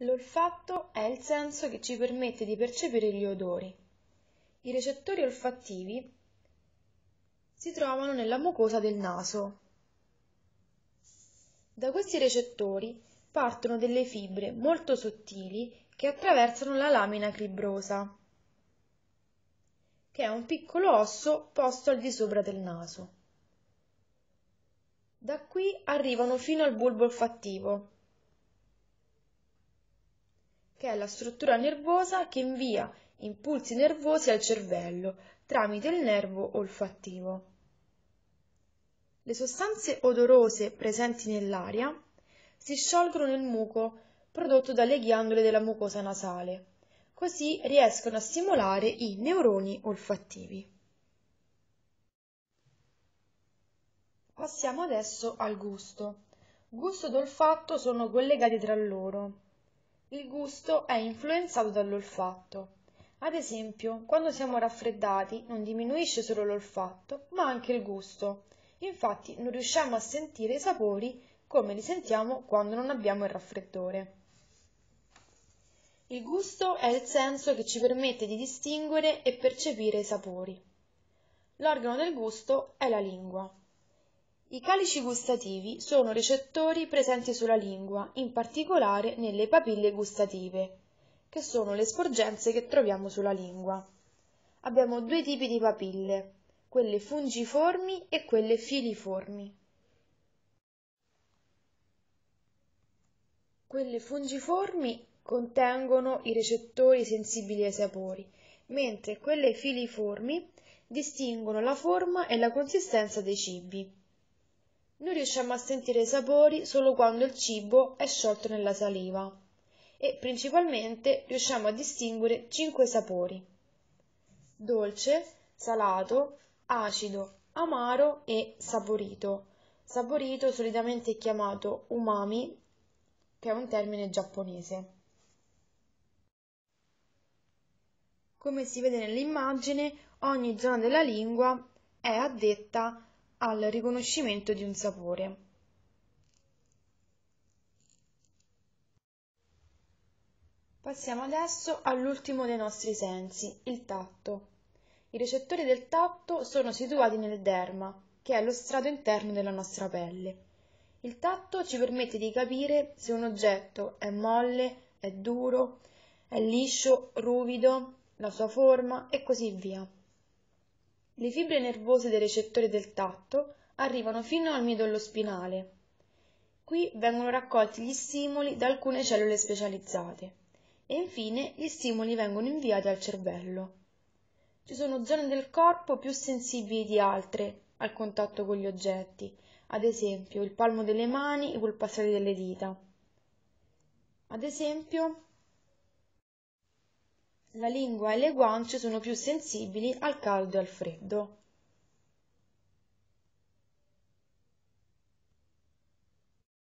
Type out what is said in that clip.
L'olfatto è il senso che ci permette di percepire gli odori. I recettori olfattivi si trovano nella mucosa del naso. Da questi recettori partono delle fibre molto sottili che attraversano la lamina cribrosa, che è un piccolo osso posto al di sopra del naso. Da qui arrivano fino al bulbo olfattivo, che è la struttura nervosa che invia impulsi nervosi al cervello tramite il nervo olfattivo. Le sostanze odorose presenti nell'aria si sciolgono nel muco prodotto dalle ghiandole della mucosa nasale, così riescono a stimolare i neuroni olfattivi. Passiamo adesso al gusto. Gusto ed olfatto sono collegati tra loro. Il gusto è influenzato dall'olfatto. Ad esempio, quando siamo raffreddati non diminuisce solo l'olfatto, ma anche il gusto. Infatti non riusciamo a sentire i sapori come li sentiamo quando non abbiamo il raffreddore. Il gusto è il senso che ci permette di distinguere e percepire i sapori. L'organo del gusto è la lingua. I calici gustativi sono recettori presenti sulla lingua, in particolare nelle papille gustative, che sono le sporgenze che troviamo sulla lingua. Abbiamo due tipi di papille, quelle fungiformi e quelle filiformi. Quelle fungiformi contengono i recettori sensibili ai sapori, mentre quelle filiformi distinguono la forma e la consistenza dei cibi. Noi riusciamo a sentire i sapori solo quando il cibo è sciolto nella saliva e principalmente riusciamo a distinguere cinque sapori: dolce, salato, acido, amaro e saporito. Saporito solitamente chiamato umami, che è un termine giapponese. Come si vede nell'immagine, ogni zona della lingua è addetta al riconoscimento di un sapore. Passiamo adesso all'ultimo dei nostri sensi, il tatto. I recettori del tatto sono situati nel derma, che è lo strato interno della nostra pelle. Il tatto ci permette di capire se un oggetto è molle, è duro, è liscio, ruvido, la sua forma e così via. Le fibre nervose dei recettori del tatto arrivano fino al midollo spinale. Qui vengono raccolti gli stimoli da alcune cellule specializzate e infine gli stimoli vengono inviati al cervello. Ci sono zone del corpo più sensibili di altre al contatto con gli oggetti, ad esempio il palmo delle mani, e col passare delle dita. Ad esempio, la lingua e le guance sono più sensibili al caldo e al freddo.